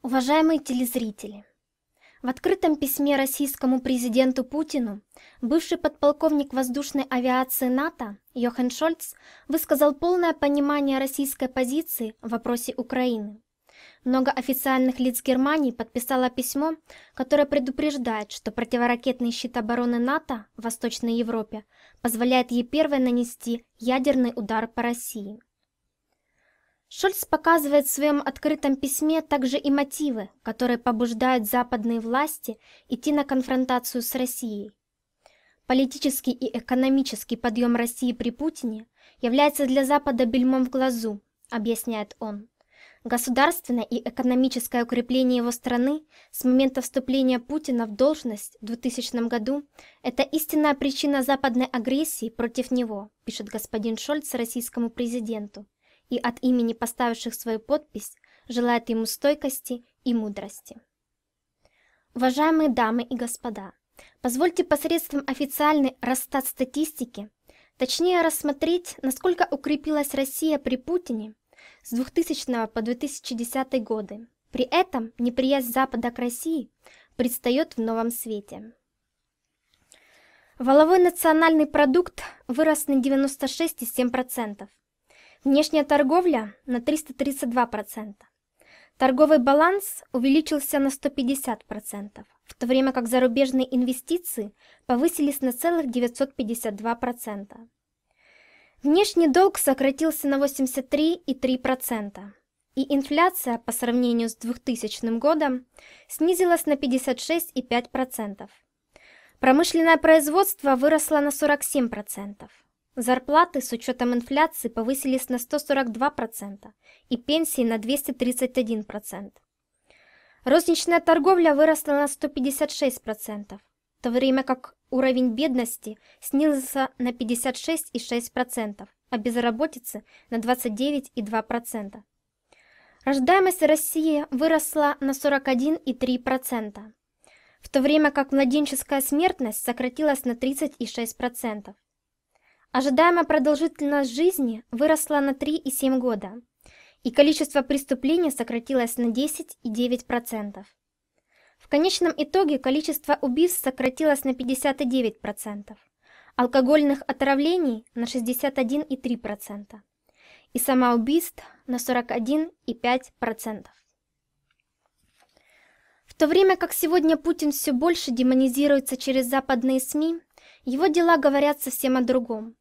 Уважаемые телезрители! В открытом письме российскому президенту Путину бывший подполковник воздушной авиации НАТО Йохан Шольц высказал полное понимание российской позиции в вопросе Украины. Много официальных лиц Германии подписало письмо, которое предупреждает, что противоракетный щит обороны НАТО в Восточной Европе позволяет ей первой нанести ядерный удар по России – Шольц показывает в своем открытом письме также и мотивы, которые побуждают западные власти идти на конфронтацию с Россией. Политический и экономический подъем России при Путине является для Запада бельмом в глазу, объясняет он. Государственное и экономическое укрепление его страны с момента вступления Путина в должность в 2000 году – это истинная причина западной агрессии против него, пишет господин Шольц российскому президенту и от имени поставивших свою подпись желает ему стойкости и мудрости. Уважаемые дамы и господа, позвольте посредством официальной Росстат-статистики точнее рассмотреть, насколько укрепилась Россия при Путине с 2000 по 2010 годы. При этом неприязнь Запада к России предстает в новом свете. Воловой национальный продукт вырос на 96,7%. Внешняя торговля на 332%. Торговый баланс увеличился на 150%, в то время как зарубежные инвестиции повысились на целых 952%. Внешний долг сократился на 83,3%, и инфляция по сравнению с 2000 годом снизилась на 56,5%. Промышленное производство выросло на 47%. Зарплаты с учетом инфляции повысились на 142% и пенсии на 231%. Розничная торговля выросла на 156%, в то время как уровень бедности снизился на 56,6%, а безработицы на 29,2%. Рождаемость России выросла на 41,3%, в то время как младенческая смертность сократилась на 36%. Ожидаемая продолжительность жизни выросла на 3,7 года, и количество преступлений сократилось на 10,9%. В конечном итоге количество убийств сократилось на 59%, алкогольных отравлений на 61,3% и самоубийств на 41,5%. В то время как сегодня Путин все больше демонизируется через западные СМИ, его дела говорят совсем о другом.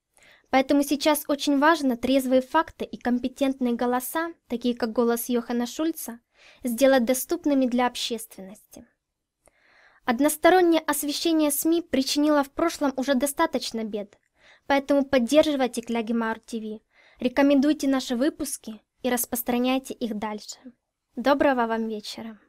Поэтому сейчас очень важно трезвые факты и компетентные голоса, такие как голос Йохана Шульца, сделать доступными для общественности. Одностороннее освещение СМИ причинило в прошлом уже достаточно бед, поэтому поддерживайте Клягимар ТВ, рекомендуйте наши выпуски и распространяйте их дальше. Доброго вам вечера!